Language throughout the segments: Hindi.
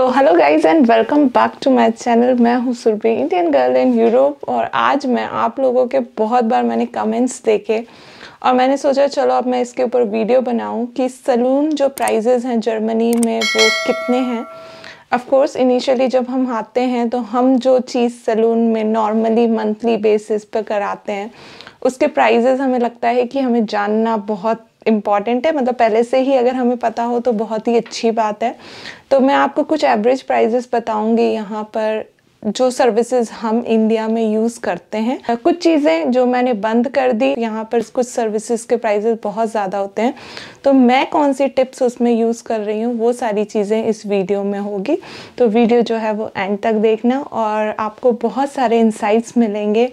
so hello guys and welcome back to my channel मैं हूँ Surabhi Indian girl in Europe और आज मैं आप लोगों के बहुत बार मैंने कमेंट्स देखे और मैंने सोचा चलो अब मैं इसके ऊपर वीडियो बनाऊँ कि सलून जो प्राइजेज़ हैं जर्मनी में वो कितने हैं अफकोर्स इनिशियली जब हम आते हैं तो हम जो चीज़ सलून में नॉर्मली मंथली बेसिस पर कराते हैं उसके प्राइजेज़ हमें लगता है कि हमें जानना बहुत इम्पॉर्टेंट है मतलब पहले से ही अगर हमें पता हो तो बहुत ही अच्छी बात है तो मैं आपको कुछ एवरेज प्राइजेस बताऊंगी यहाँ पर जो सर्विसेज हम इंडिया में यूज़ करते हैं कुछ चीज़ें जो मैंने बंद कर दी यहाँ पर कुछ सर्विसेज के प्राइजेस बहुत ज़्यादा होते हैं तो मैं कौन सी टिप्स उसमें यूज़ कर रही हूँ वो सारी चीज़ें इस वीडियो में होगी तो वीडियो जो है वो एंड तक देखना और आपको बहुत सारे इंसाइट्स मिलेंगे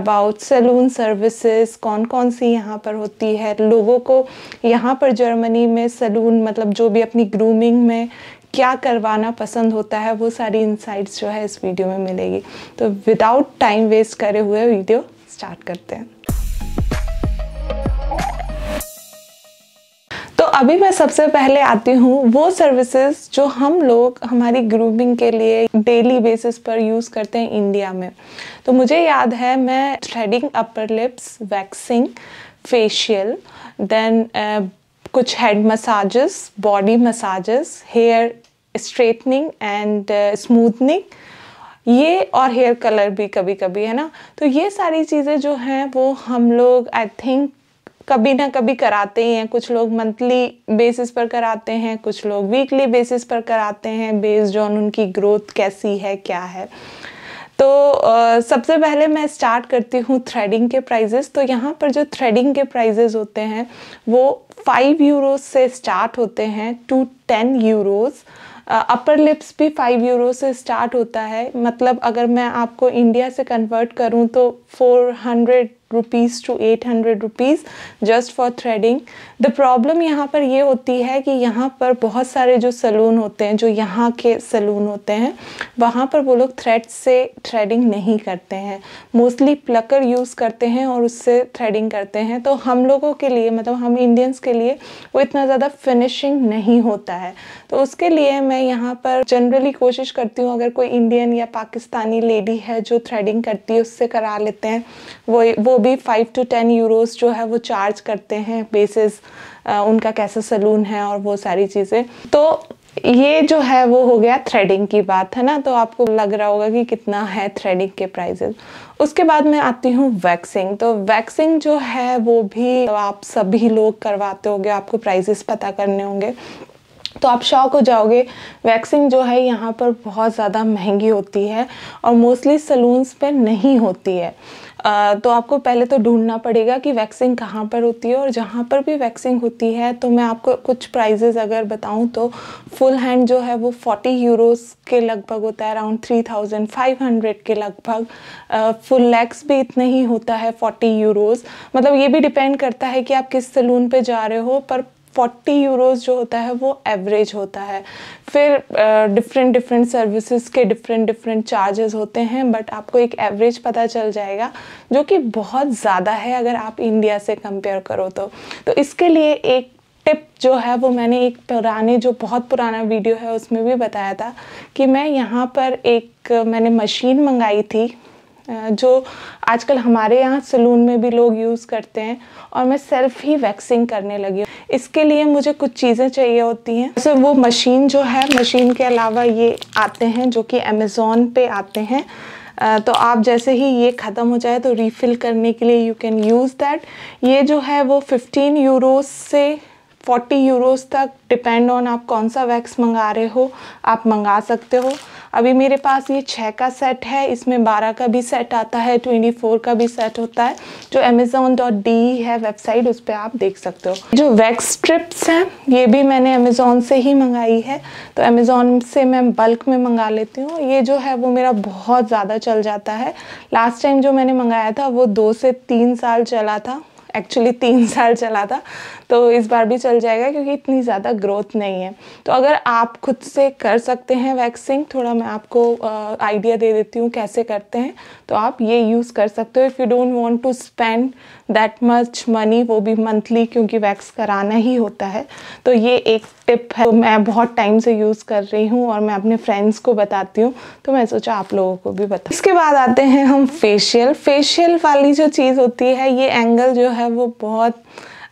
अबाउट सैलून सर्विसेज कौन कौन सी यहाँ पर होती है लोगों को यहाँ पर जर्मनी में सैलून मतलब जो भी अपनी ग्रूमिंग में क्या करवाना पसंद होता है वो सारी इंसाइट्स जो है इस वीडियो में मिलेगी तो विदाउट टाइम वेस्ट करे हुए वीडियो स्टार्ट करते हैं तो अभी मैं सबसे पहले आती हूँ वो सर्विसेज जो हम लोग हमारी ग्रूमिंग के लिए डेली बेसिस पर यूज़ करते हैं इंडिया में तो मुझे याद है मैं threading upper lips waxing facial then कुछ head massages body massages hair straightening and smoothening ये और हेयर कलर भी कभी कभी है ना तो ये सारी चीज़ें जो हैं वो हम लोग आई थिंक कभी ना कभी कराते ही हैं कुछ लोग मंथली बेसिस पर कराते हैं कुछ लोग वीकली बेसिस पर कराते हैं बेस्ड ऑन उनकी ग्रोथ कैसी है क्या है तो आ, सबसे पहले मैं स्टार्ट करती हूँ थ्रेडिंग के प्राइजेस तो यहाँ पर जो थ्रेडिंग के प्राइजेस होते हैं वो फाइव यूरोज से स्टार्ट होते हैं two ten euros upper lips भी फाइव यूरो से स्टार्ट होता है मतलब अगर मैं आपको इंडिया से कन्वर्ट करूँ तो four hundred rupees two eight hundred rupees just for threading the problem यहाँ पर ये होती है कि यहाँ पर बहुत सारे जो सलून होते हैं जो यहाँ के सलून होते हैं वहाँ पर वो लोग थ्रेड से थ्रेडिंग नहीं करते हैं मोस्टली प्लकर यूज़ करते हैं और उससे थ्रेडिंग करते हैं तो हम लोगों के लिए मतलब हम इंडियंस के लिए वो इतना ज़्यादा फिनिशिंग नहीं होता है तो उसके लिए मैं यहाँ पर जनरली कोशिश करती हूँ अगर कोई इंडियन या पाकिस्तानी लेडी है जो थ्रेडिंग करती है उससे करा लेते हैं वो वो भी फ़ाइव टू टेन यूरोस जो है वो चार्ज करते हैं बेसिस उनका कैसा सलून है और वो सारी चीज़ें तो ये जो है वो हो गया थ्रेडिंग की बात है ना तो आपको लग रहा होगा कि कितना है थ्रेडिंग के प्राइजेस उसके बाद मैं आती हूँ वैक्सिंग तो वैक्सिंग जो है वो भी तो आप सभी लोग करवाते होंगे आपको प्राइजेस पता करने होंगे तो आप शौक हो जाओगे वैक्सिंग जो है यहाँ पर बहुत ज़्यादा महंगी होती है और मोस्टली सलून्स पर नहीं होती है तो आपको पहले तो ढूंढना पड़ेगा कि वैक्सिंग कहाँ पर होती है और जहाँ पर भी वैक्सिंग होती है तो मैं आपको कुछ प्राइजेज़ अगर बताऊँ तो फुल हैंड जो है वो फोर्टी यूरोज़ के लगभग होता है around three thousand five hundred के लगभग फुल लेग्स भी इतना ही होता है फोर्टी यूरोज़ मतलब ये भी डिपेंड करता है कि आप किस सलून पर जा रहे हो पर फोर्टी यूरोज़ जो होता है वो एवरेज होता है फिर डिफरेंट डिफरेंट सर्विसेज के डिफरेंट डिफरेंट चार्जेस होते हैं बट आपको एक एवरेज पता चल जाएगा जो कि बहुत ज़्यादा है अगर आप इंडिया से कंपेयर करो तो, तो इसके लिए एक टिप जो है वो मैंने एक पुराने जो बहुत पुराना वीडियो है उसमें भी बताया था कि मैं यहाँ पर एक मैंने मशीन मंगाई थी जो आजकल हमारे यहाँ सलून में भी लोग यूज़ करते हैं और मैं सेल्फ ही वैक्सिंग करने लगी हूँ इसके लिए मुझे कुछ चीज़ें चाहिए होती हैं जैसे वो मशीन जो है मशीन के अलावा ये आते हैं जो कि अमेज़ोन पे आते हैं तो आप जैसे ही ये ख़त्म हो जाए तो रीफ़िल करने के लिए यू कैन यूज़ दैट ये जो है वो फिफ्टीन यूरो से 40 यूरोस तक डिपेंड ऑन आप कौन सा वैक्स मंगा रहे हो आप मंगा सकते हो अभी मेरे पास ये छः का सेट है इसमें बारह का भी सेट आता है ट्वेंटी फोर का भी सेट होता है जो अमेजोन डॉट डी है वेबसाइट उस पर आप देख सकते हो जो वैक्स स्ट्रिप्स हैं ये भी मैंने अमेज़ोन से ही मंगाई है तो अमेज़ोन से मैं बल्क में मंगा लेती हूँ ये जो है वो मेरा बहुत ज़्यादा चल जाता है लास्ट टाइम जो मैंने मंगाया था वो दो से तीन साल चला था एक्चुअली तीन साल चला था तो इस बार भी चल जाएगा क्योंकि इतनी ज़्यादा ग्रोथ नहीं है तो अगर आप खुद से कर सकते हैं वैक्सिंग थोड़ा मैं आपको आइडिया दे देती हूँ कैसे करते हैं तो आप ये यूज़ कर सकते हो if you don't want to spend that much money वो भी मंथली क्योंकि वैक्स कराना ही होता है तो ये एक टिप है तो मैं बहुत टाइम से यूज़ कर रही हूँ और मैं अपने फ्रेंड्स को बताती हूँ तो मैं सोचा आप लोगों को भी बता इसके बाद आते हैं हम फेशियल फेशियल वाली जो चीज़ होती है ये एंगल जो है है वो बहुत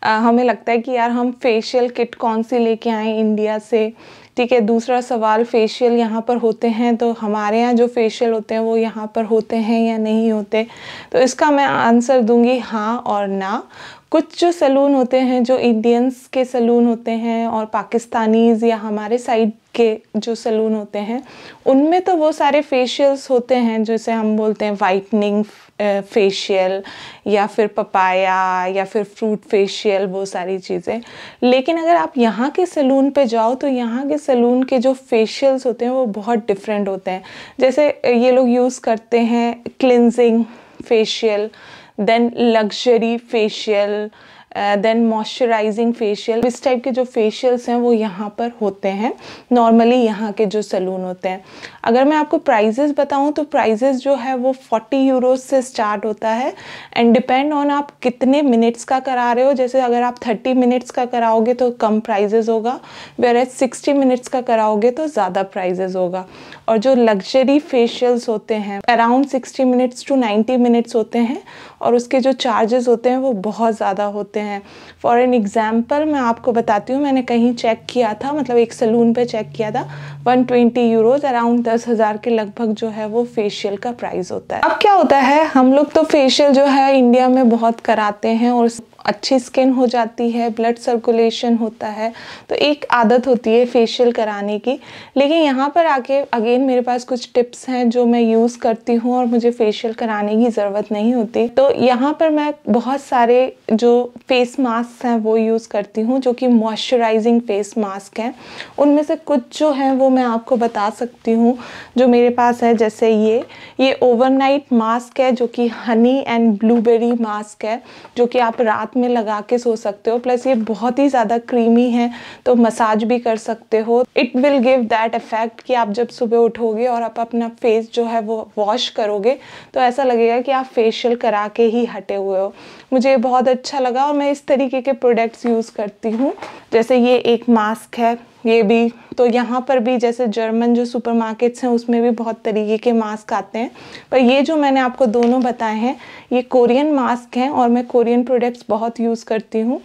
आ, हमें लगता है कि यार हम फेशियल किट कौन सी लेके आए इंडिया से ठीक है दूसरा सवाल फेशियल यहाँ पर होते हैं तो हमारे यहाँ जो फेशियल होते हैं वो यहाँ पर होते हैं या नहीं होते तो इसका मैं आंसर दूंगी हाँ और ना कुछ जो सलून होते हैं जो इंडियंस के सलून होते हैं और पाकिस्तानीज़ या हमारे साइड के जो सलून होते हैं उनमें तो वो सारे फेशियल्स होते हैं जैसे हम बोलते हैं वाइटनिंग फेशियल या फिर पपाया या फिर फ्रूट फेशियल वो सारी चीज़ें लेकिन अगर आप यहाँ के सैलून पे जाओ तो यहाँ के सैलून के जो फेशियल्स होते हैं वो बहुत डिफरेंट होते हैं जैसे ये लोग यूज़ करते हैं cleansing facial then luxury facial then moisturising facial इस टाइप के जो फेशियल्स हैं वो यहाँ पर होते हैं नॉर्मली यहाँ के जो सलून होते हैं अगर मैं आपको प्राइजेस बताऊँ तो प्राइजेस जो है वो फोर्टी यूरोज से स्टार्ट होता है एंड डिपेंड ऑन आप कितने मिनट्स का करा रहे हो जैसे अगर आप थर्टी मिनट्स का कराओगे तो कम प्राइजेज़ होगा वेर एज सिक्सटी मिनट्स का कराओगे तो ज़्यादा प्राइजेज़ होगा और जो लग्जरी फेशियल्स होते हैं अराउंड 60 मिनट्स टू 90 मिनट्स होते हैं और उसके जो चार्जेस होते हैं वो बहुत ज़्यादा होते हैं फॉर एन एग्ज़ाम्पल मैं आपको बताती हूँ मैंने कहीं चेक किया था मतलब एक सलून पे चेक किया था 120 ट्वेंटी यूरोज़ अराउंड दस हज़ार के लगभग जो है वो फेशियल का प्राइस होता है अब क्या होता है हम लोग तो फेशियल जो है इंडिया में बहुत कराते हैं और अच्छी स्किन हो जाती है ब्लड सर्कुलेशन होता है तो एक आदत होती है फेशियल कराने की लेकिन यहाँ पर आके अगेन मेरे पास कुछ टिप्स हैं जो मैं यूज़ करती हूँ और मुझे फेशियल कराने की ज़रूरत नहीं होती तो यहाँ पर मैं बहुत सारे जो फेस मास्क हैं वो यूज़ करती हूँ जो कि मॉइस्चराइजिंग फेस मास्क हैं उनमें से कुछ जो हैं वो मैं आपको बता सकती हूँ जो मेरे पास है जैसे ये ये ओवरनाइट मास्क है जो कि हनी एंड ब्लूबेरी मास्क है जो कि आप रात नाक में लगा के सो सकते हो प्लस ये बहुत ही ज़्यादा क्रीमी है तो मसाज भी कर सकते हो it will give that effect कि आप जब सुबह उठोगे और आप अपना फेस जो है वो वॉश करोगे तो ऐसा लगेगा कि आप फेशियल करा के ही हटे हुए हो मुझे बहुत अच्छा लगा और मैं इस तरीके के प्रोडक्ट्स यूज़ करती हूँ जैसे ये एक मास्क है ये भी तो यहाँ पर भी जैसे जर्मन जो सुपरमार्केट्स हैं उसमें भी बहुत तरीके के मास्क आते हैं पर ये जो मैंने आपको दोनों बताए हैं ये कोरियन मास्क हैं और मैं कोरियन प्रोडक्ट्स बहुत यूज़ करती हूँ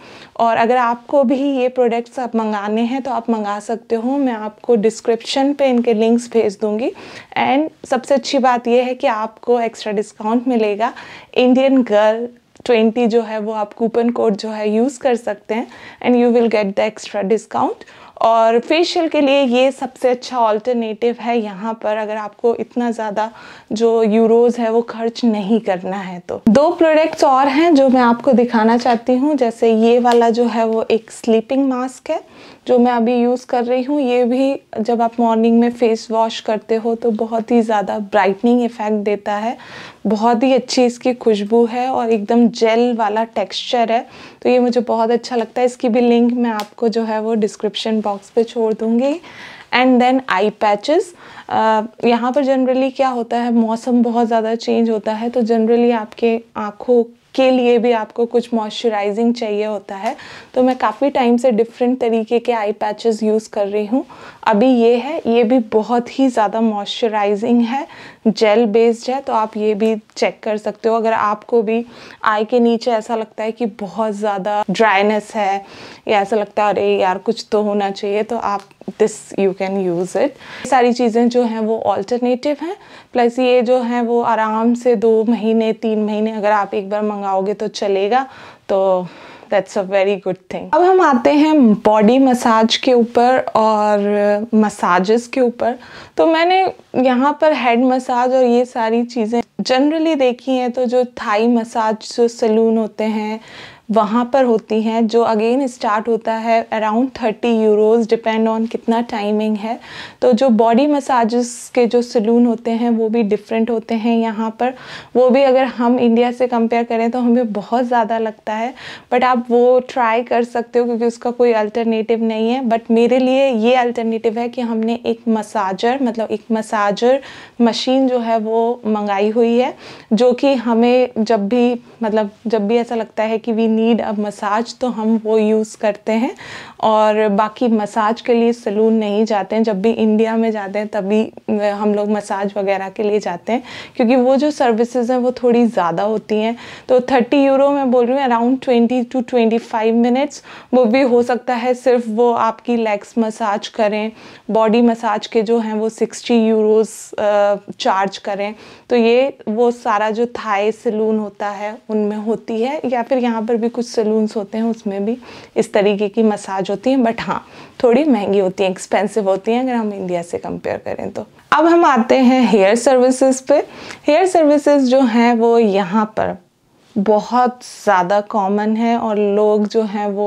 और अगर आपको भी ये प्रोडक्ट्स आप मंगाने हैं तो आप मंगा सकते हो मैं आपको डिस्क्रिप्शन पर इनके लिंक्स भेज दूँगी एंड सबसे अच्छी बात यह है कि आपको एक्स्ट्रा डिस्काउंट मिलेगा इंडियन गर्ल ट्वेंटी जो है वो आप कूपन कोड जो है यूज़ कर सकते हैं and you will get the extra discount और फेशियल के लिए ये सबसे अच्छा ऑल्टरनेटिव है यहाँ पर अगर आपको इतना ज़्यादा जो यूरोज़ है वो खर्च नहीं करना है तो दो प्रोडक्ट्स और हैं जो मैं आपको दिखाना चाहती हूँ जैसे ये वाला जो है वो एक स्लीपिंग मास्क है जो मैं अभी यूज़ कर रही हूँ ये भी जब आप मॉर्निंग में फेस वॉश करते हो तो बहुत ही ज़्यादा ब्राइटनिंग इफ़ेक्ट देता है बहुत ही अच्छी इसकी खुशबू है और एकदम जेल वाला टेक्सचर है तो ये मुझे बहुत अच्छा लगता है इसकी भी लिंक मैं आपको जो है वो डिस्क्रिप्शन बॉक्स पर छोड़ दूँगी एंड देन आई पैचेस यहाँ पर जनरली क्या होता है मौसम बहुत ज़्यादा चेंज होता है तो जनरली आपके आँखों उसके लिए भी आपको कुछ मॉइस्चराइजिंग चाहिए होता है तो मैं काफ़ी टाइम से डिफरेंट तरीके के आई पैचेस यूज़ कर रही हूँ अभी ये है ये भी बहुत ही ज़्यादा मॉइस्चराइजिंग है जेल बेस्ड है तो आप ये भी चेक कर सकते हो अगर आपको भी आई के नीचे ऐसा लगता है कि बहुत ज़्यादा ड्राइनेस है या ऐसा लगता है अरे यार कुछ तो होना चाहिए तो आप this you can use it सारी चीज़ें जो हैं वो ऑल्टरनेटिव हैं प्लस ये जो हैं वो आराम से दो महीने तीन महीने अगर आप एक बार मंगाओगे तो चलेगा तो that's a very good thing अब हम आते हैं बॉडी मसाज के ऊपर और मसाजेस के ऊपर तो मैंने यहाँ पर हेड मसाज और ये सारी चीज़ें जनरली देखी हैं तो जो थाई मसाज जो सलून होते हैं वहाँ पर होती हैं जो अगेन स्टार्ट होता है around thirty euros depend on कितना टाइमिंग है तो जो बॉडी मसाजेस के जो सलून होते हैं वो भी डिफरेंट होते हैं यहाँ पर वो भी अगर हम इंडिया से कंपेयर करें तो हमें बहुत ज़्यादा लगता है बट आप वो ट्राई कर सकते हो क्योंकि उसका कोई अल्टरनेटिव नहीं है बट मेरे लिए ये अल्टरनेटिव है कि हमने एक मसाजर मतलब एक मसाजर मशीन जो है वो मंगाई हुई है जो कि हमें जब भी मतलब जब भी ऐसा लगता है कि वी नीड अ मसाज तो हम वो यूज़ करते हैं और बाकी मसाज के लिए सलून नहीं जाते हैं जब भी इंडिया में जाते हैं तभी हम लोग मसाज वगैरह के लिए जाते हैं क्योंकि वो जो सर्विसेज हैं वो थोड़ी ज़्यादा होती हैं तो थर्टी यूरो मैं बोल रही हूँ around twenty two twenty five minutes वो भी हो सकता है सिर्फ वो आपकी लेग्स मसाज करें बॉडी मसाज के जो हैं वो सिक्सटी यूरोज चार्ज करें तो ये वो सारा जो थाई सलून होता है उनमें होती है या फिर यहाँ पर भी भी कुछ सलून्स होते हैं उसमें भी इस तरीके की मसाज होती हैं बट हाँ थोड़ी महंगी होती हैं एक्सपेंसिव होती हैं अगर हम इंडिया से कंपेयर करें तो अब हम आते हैं हेयर सर्विसेज पे हेयर सर्विसेज जो हैं वो यहाँ पर बहुत ज़्यादा कॉमन है और लोग जो हैं वो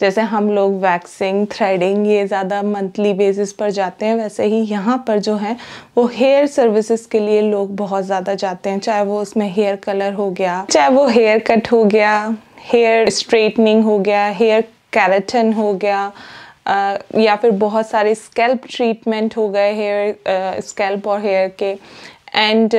जैसे हम लोग वैक्सिंग थ्रेडिंग ये ज़्यादा मंथली बेसिस पर जाते हैं वैसे ही यहाँ पर जो है वो हेयर सर्विसेज के लिए लोग बहुत ज़्यादा जाते हैं चाहे वो उसमें हेयर कलर हो गया चाहे वो हेयर कट हो गया हेयर स्ट्रेटनिंग हो गया हेयर कैरेटन हो गया या फिर बहुत सारे स्कैल्प ट्रीटमेंट हो गए हेयर स्कैल्प और हेयर के एंड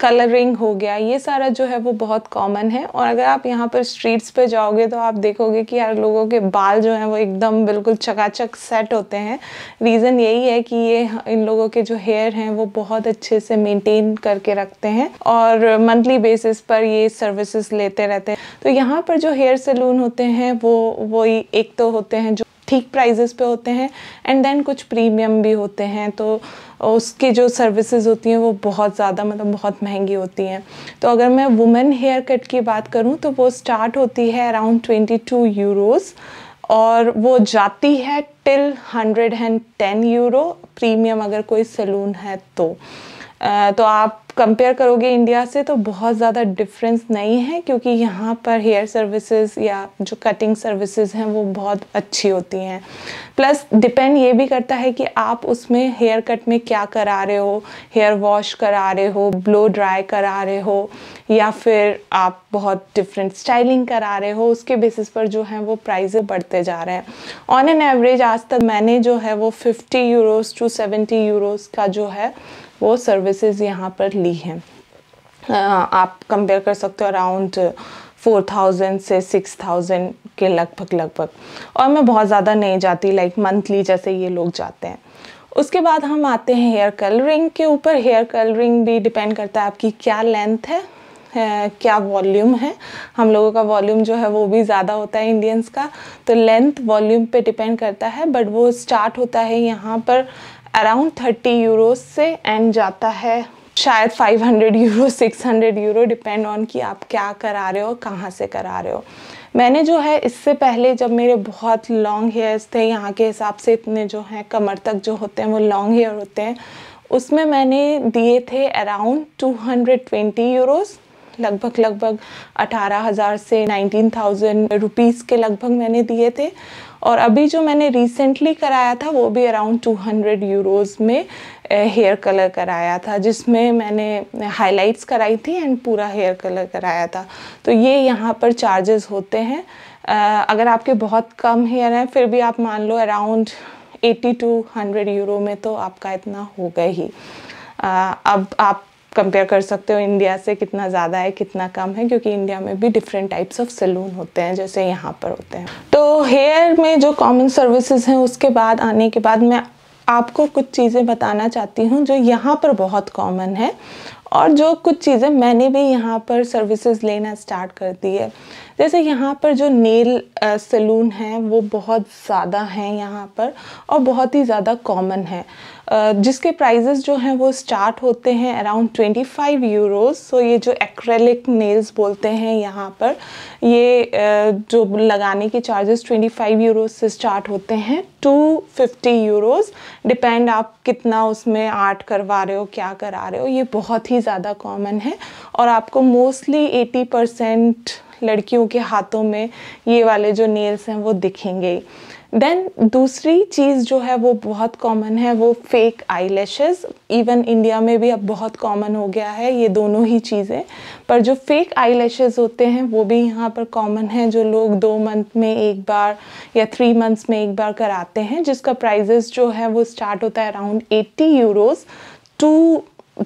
कलरिंग uh, uh हो गया ये सारा जो है वो बहुत कॉमन है और अगर आप यहाँ पर स्ट्रीट्स पे जाओगे तो आप देखोगे कि यार लोगों के बाल जो हैं वो एकदम बिल्कुल चकाचक सेट होते हैं रीज़न यही है कि ये इन लोगों के जो हेयर हैं वो बहुत अच्छे से मेंटेन करके रखते हैं और मंथली बेसिस पर ये सर्विसेज लेते रहते हैं तो यहाँ पर जो हेयर सैलून होते हैं वो वही एक तो होते हैं जो ठीक प्राइजेस पे होते हैं एंड देन कुछ प्रीमियम भी होते हैं तो उसकी जो सर्विसेज होती हैं वो बहुत ज़्यादा मतलब बहुत महंगी होती हैं तो अगर मैं वुमेन हेयर कट की बात करूँ तो वो स्टार्ट होती है अराउंड ट्वेंटी टू यूरोज़ और वो जाती है till hundred and ten euro premium अगर कोई सैलून है तो तो आप कंपेयर करोगे इंडिया से तो बहुत ज़्यादा डिफरेंस नहीं है क्योंकि यहाँ पर हेयर सर्विसेज या जो कटिंग सर्विसेज हैं वो बहुत अच्छी होती हैं प्लस डिपेंड ये भी करता है कि आप उसमें हेयर कट में क्या करा रहे हो हेयर वॉश करा रहे हो ब्लो ड्राई करा रहे हो या फिर आप बहुत डिफरेंट स्टाइलिंग करा रहे हो उसके बेसिस पर जो है वो प्राइज़ बढ़ते जा रहे हैं ऑन एन एवरेज आज तक मैंने जो है वो fifty euros two seventy euros का जो है वो सर्विसेज यहाँ पर ली हैं आप कंपेयर कर सकते हो अराउंड फोर थाउजेंड से सिक्स थाउजेंड के लगभग लगभग और मैं बहुत ज़्यादा नहीं जाती लाइक मंथली जैसे ये लोग जाते हैं उसके बाद हम आते हैं हेयर कलरिंग के ऊपर हेयर कलरिंग भी डिपेंड करता है आपकी क्या लेंथ है क्या वॉल्यूम है हम लोगों का वॉल्यूम जो है वो भी ज़्यादा होता है इंडियंस का तो लेंथ वॉल्यूम पे डिपेंड करता है बट वो स्टार्ट होता है यहाँ पर अराउंड थर्टी यूरो से एंड जाता है शायद 500 यूरो 600 यूरो डिपेंड ऑन कि आप क्या करा रहे हो कहाँ से करा रहे हो मैंने जो है इससे पहले जब मेरे बहुत लॉन्ग हेयर्स थे यहाँ के हिसाब से इतने जो हैं कमर तक जो होते हैं वो लॉन्ग हेयर होते हैं उसमें मैंने दिए थे अराउंड 220 यूरोस लगभग लगभग 18,000 से 19,000 रुपीस के लगभग मैंने दिए थे और अभी जो मैंने रिसेंटली कराया था वो भी अराउंड 200 यूरोज़ में हेयर कलर कराया था जिसमें मैंने हाइलाइट्स कराई थी एंड पूरा हेयर कलर कराया था तो ये यहाँ पर चार्जेस होते हैं अगर आपके बहुत कम हेयर हैं फिर भी आप मान लो अराउंड 80 टू 100 यूरो में तो आपका इतना होगा ही अब आप कंपेयर कर सकते हो इंडिया से कितना ज़्यादा है कितना कम है क्योंकि इंडिया में भी डिफरेंट टाइप्स ऑफ सैलून होते हैं जैसे यहाँ पर होते हैं तो हेयर में जो कॉमन सर्विसेज हैं उसके बाद आने के बाद मैं आपको कुछ चीज़ें बताना चाहती हूँ जो यहाँ पर बहुत कॉमन है और जो कुछ चीज़ें मैंने भी यहाँ पर सर्विसेज लेना स्टार्ट कर दी है जैसे यहाँ पर जो नेल सैलून है वो बहुत ज़्यादा हैं यहाँ पर और बहुत ही ज़्यादा कॉमन है जिसके प्राइजेस जो हैं वो स्टार्ट होते हैं अराउंड 25 यूरोज़ सो ये जो एक्रेलिक नेल्स बोलते हैं यहाँ पर ये जो लगाने के चार्जेस 25 यूरोज से स्टार्ट होते हैं टू फिफ्टी यूरोज़ डिपेंड आप कितना उसमें आर्ट करवा रहे हो क्या करा रहे हो ये बहुत ही ज़्यादा कॉमन है और आपको मोस्टली एटी परसेंट लड़कियों के हाथों में ये वाले जो नेल्स हैं वो दिखेंगे ही देन दूसरी चीज़ जो है वो बहुत कॉमन है वो fake eye lashes even India में भी अब बहुत कॉमन हो गया है ये दोनों ही चीज़ें पर जो फेक आई लेशेज़ होते हैं वो भी यहाँ पर कॉमन है जो लोग दो मंथ में एक बार या थ्री मंथ्स में एक बार कराते हैं जिसका प्राइजेस जो है वो स्टार्ट होता है around eighty euros two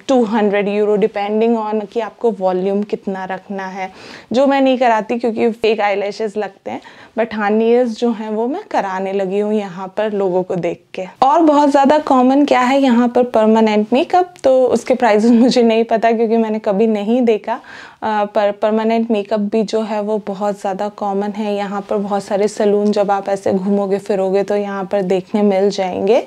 200 euro depending on कि आपको वॉल्यूम कितना रखना है जो मैं नहीं कराती क्योंकि फेक आई लगते हैं बट हाँ नील्स जो हैं वो मैं कराने लगी हूँ यहाँ पर लोगों को देख के और बहुत ज़्यादा कॉमन क्या है यहाँ पर परमानेंट मेकअप तो उसके प्राइस मुझे नहीं पता क्योंकि मैंने कभी नहीं देखा आ, पर परमानेंट मेकअप भी जो है वो बहुत ज़्यादा कॉमन है यहाँ पर बहुत सारे सलून जब आप ऐसे घूमोगे फिरोगे तो यहाँ पर देखने मिल जाएंगे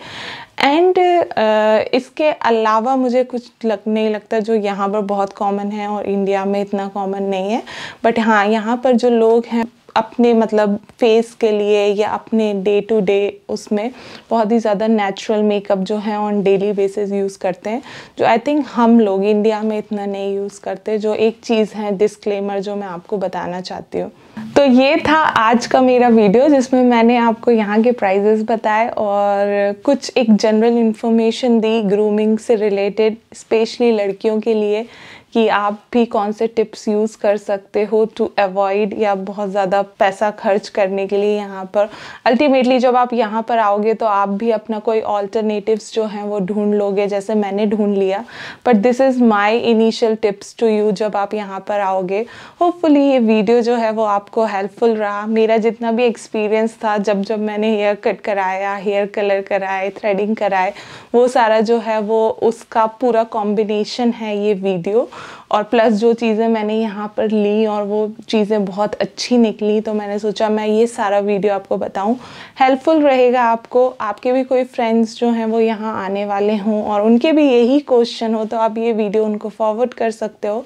एंड uh, इसके अलावा मुझे कुछ लग नहीं लगता जो यहाँ पर बहुत कॉमन है और इंडिया में इतना कॉमन नहीं है बट हाँ यहाँ पर जो लोग हैं अपने मतलब फेस के लिए या अपने डे टू डे उसमें बहुत ही ज़्यादा नेचुरल मेकअप जो है ऑन डेली बेसिस यूज़ करते हैं जो आई थिंक हम लोग इंडिया में इतना नहीं यूज़ करते जो एक चीज़ है डिस्क्लेमर जो मैं आपको बताना चाहती हूँ तो ये था आज का मेरा वीडियो जिसमें मैंने आपको यहाँ के प्राइजेस बताए और कुछ एक जनरल इन्फॉर्मेशन दी ग्रूमिंग से रिलेटेड स्पेशली लड़कियों के लिए कि आप भी कौन से टिप्स यूज़ कर सकते हो टू अवॉइड या बहुत ज़्यादा पैसा खर्च करने के लिए यहाँ पर अल्टीमेटली जब आप यहाँ पर आओगे तो आप भी अपना कोई ऑल्टरनेटिवस जो हैं वो ढूंढ लोगे जैसे मैंने ढूंढ लिया but this is my initial tips to you जब आप यहाँ पर आओगे होपफुली ये वीडियो जो है वो आपको हेल्पफुल रहा मेरा जितना भी एक्सपीरियंस था जब जब मैंने हेयर कट कराया हेयर कलर कराए थ्रेडिंग कराए वो सारा जो है वो उसका पूरा कॉम्बिनेशन है ये वीडियो और प्लस जो चीज़ें मैंने यहाँ पर ली और वो चीज़ें बहुत अच्छी निकली तो मैंने सोचा मैं ये सारा वीडियो आपको बताऊँ हेल्पफुल रहेगा आपको आपके भी कोई फ्रेंड्स जो हैं वो यहाँ आने वाले हों और उनके भी यही क्वेश्चन हो तो आप ये वीडियो उनको फॉरवर्ड कर सकते हो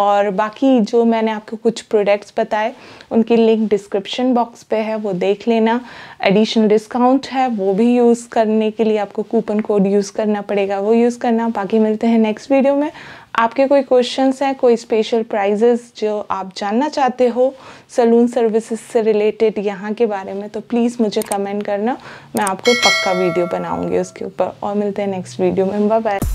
और बाकी जो मैंने आपको कुछ प्रोडक्ट्स बताए उनकी लिंक डिस्क्रिप्शन बॉक्स पे है वो देख लेना एडिशनल डिस्काउंट है वो भी यूज़ करने के लिए आपको कूपन कोड यूज़ करना पड़ेगा वो यूज़ करना बाकी मिलते हैं नेक्स्ट वीडियो में आपके कोई क्वेश्चंस हैं कोई स्पेशल प्राइजेस जो आप जानना चाहते हो सलून सर्विसेज से रिलेटेड यहाँ के बारे में तो प्लीज़ मुझे कमेंट करना मैं आपको पक्का वीडियो बनाऊँगी उसके ऊपर और मिलते हैं नेक्स्ट वीडियो में बाय